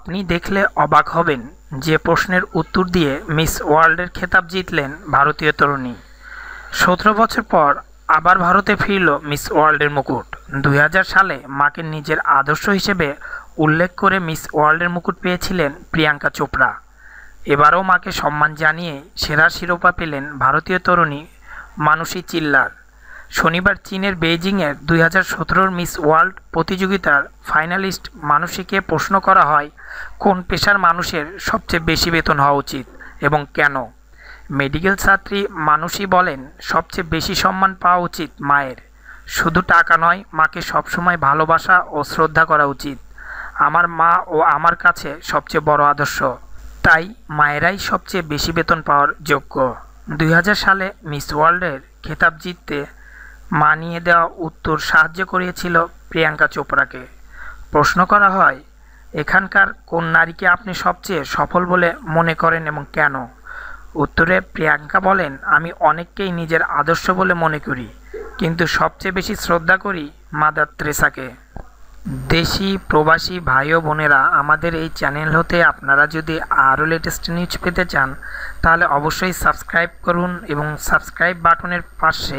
আপনি দেখলে অবাক হবেন যে প্রশ্নের উত্তর দিয়ে মিস ওয়ার্ল্ডের খেতাব জিতলেন ভারতীয় তরুণী সতেরো বছর পর আবার ভারতে ফিরল মিস ওয়ার্ল্ডের মুকুট দুই সালে মাকে নিজের আদর্শ হিসেবে উল্লেখ করে মিস ওয়ার্ল্ডের মুকুট পেয়েছিলেন প্রিয়াঙ্কা চোপড়া এবারও মাকে সম্মান জানিয়ে সেরা শিরোপা পেলেন ভারতীয় তরুণী মানুষী চিল্লার শনিবার চীনের বেইজিংয়ের দুই হাজার সতেরোর মিস ওয়ার্ল্ড প্রতিযোগিতার ফাইনালিস্ট মানুষীকে প্রশ্ন করা হয় কোন পেশার মানুষের সবচেয়ে বেশি বেতন হওয়া উচিত এবং কেন মেডিকেল ছাত্রী মানুষই বলেন সবচেয়ে বেশি সম্মান পাওয়া উচিত মায়ের শুধু টাকা নয় মাকে সবসময় ভালোবাসা ও শ্রদ্ধা করা উচিত আমার মা ও আমার কাছে সবচেয়ে বড় আদর্শ তাই মায়েরাই সবচেয়ে বেশি বেতন পাওয়ার যোগ্য দুই সালে মিস ওয়ার্ল্ডের খেতাব জিততে মানিয়ে দেওয়া উত্তর সাহায্য করিয়েছিল প্রিয়াঙ্কা চোপড়াকে প্রশ্ন করা হয় এখানকার কোন নারীকে আপনি সবচেয়ে সফল বলে মনে করেন এবং কেন উত্তরে প্রিয়াঙ্কা বলেন আমি অনেককেই নিজের আদর্শ বলে মনে করি কিন্তু সবচেয়ে বেশি শ্রদ্ধা করি মাদার ত্রেসাকে দেশি প্রবাসী ভাই ও বোনেরা আমাদের এই চ্যানেল হতে আপনারা যদি আরও লেটেস্ট নিউজ পেতে চান তাহলে অবশ্যই সাবস্ক্রাইব করুন এবং সাবস্ক্রাইব বাটনের পাশে